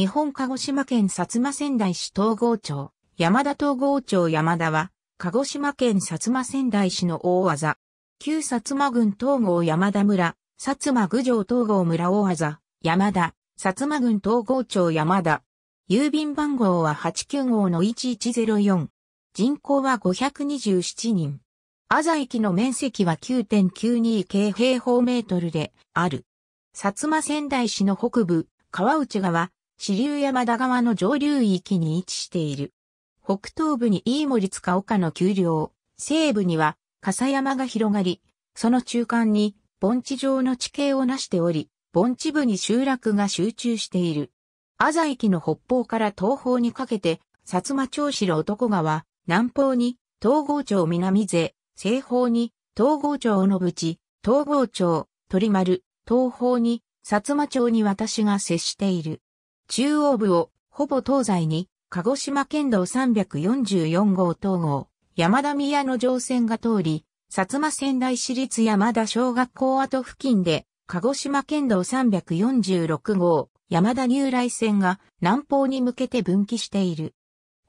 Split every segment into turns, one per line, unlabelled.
日本鹿児島県薩摩仙台市東郷町、山田東郷町山田は、鹿児島県薩摩仙台市の大技。旧薩摩郡東郷山田村、薩摩郡上東郷村大技、山田、薩摩郡東郷町山田。郵便番号は89号の1104。人口は527人。アザ駅の面積は9.92京平方メートルである。薩摩仙台市の北部、川内川、支流山田川の上流域に位置している。北東部に飯森塚岡の丘陵、西部には笠山が広がり、その中間に盆地上の地形をなしており、盆地部に集落が集中している。アザ駅の北方から東方にかけて、薩摩町白男川、南方に東郷町南勢、西方に東郷町の淵、東郷町、鳥丸、東方に薩摩町に私が接している。中央部をほぼ東西に鹿児島県道344号東号山田宮の乗船が通り、薩摩仙台市立山田小学校跡付近で鹿児島県道346号山田入来線が南方に向けて分岐している。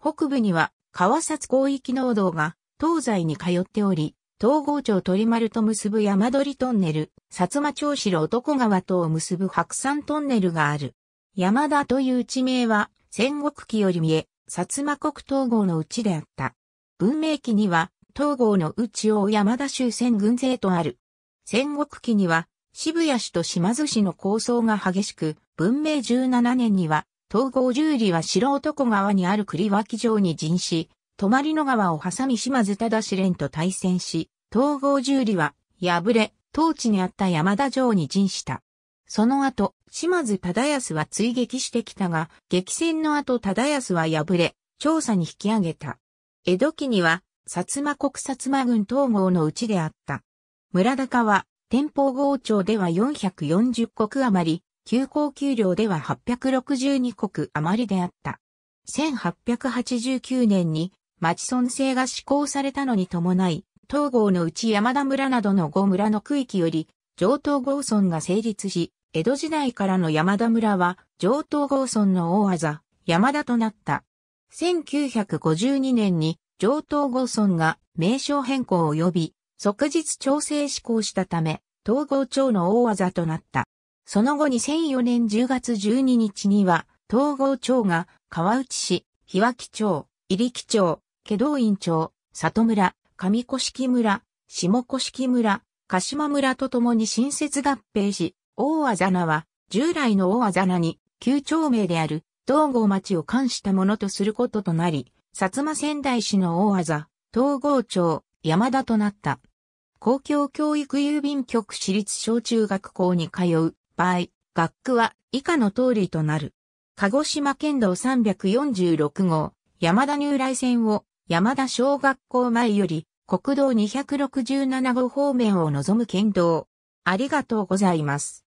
北部には川札広域農道が東西に通っており、東郷町鳥丸と結ぶ山鳥トンネル、薩摩町城男川とを結ぶ白山トンネルがある。山田という地名は、戦国期より見え、薩摩国東郷のうちであった。文明期には、東郷の内を山田州戦軍勢とある。戦国期には、渋谷市と島津市の構想が激しく、文明17年には、東郷十里は白男川にある栗脇城に陣し、泊の川を挟み島津忠試連と対戦し、東郷十里は、敗れ、当地にあった山田城に陣した。その後、島津忠康は追撃してきたが、激戦の後忠康は敗れ、調査に引き上げた。江戸期には、薩摩国薩摩軍統合のうちであった。村高は、天保豪町では440国余り、休校給料では862国余りであった。1889年に町村制が施行されたのに伴い、東郷のうち山田村などの5村の区域より、上東郷村が成立し、江戸時代からの山田村は上東郷村の大技、山田となった。1952年に上東郷村が名称変更を呼び即日調整施行したため、東合町の大技となった。その後2004年10月12日には、東合町が川内市、日脇町、入木町、祁道院町、里村、上古式村、下古式村、鹿島村とともに新設合併し、大あざなは、従来の大あざなに、旧町名である、道郷町を冠したものとすることとなり、薩摩仙台市の大あざ、東郷町、山田となった。公共教育郵便局私立小中学校に通う場合、学区は以下の通りとなる。鹿児島県道346号、山田入来線を山田小学校前より国道267号方面を望む県道、ありがとうございます。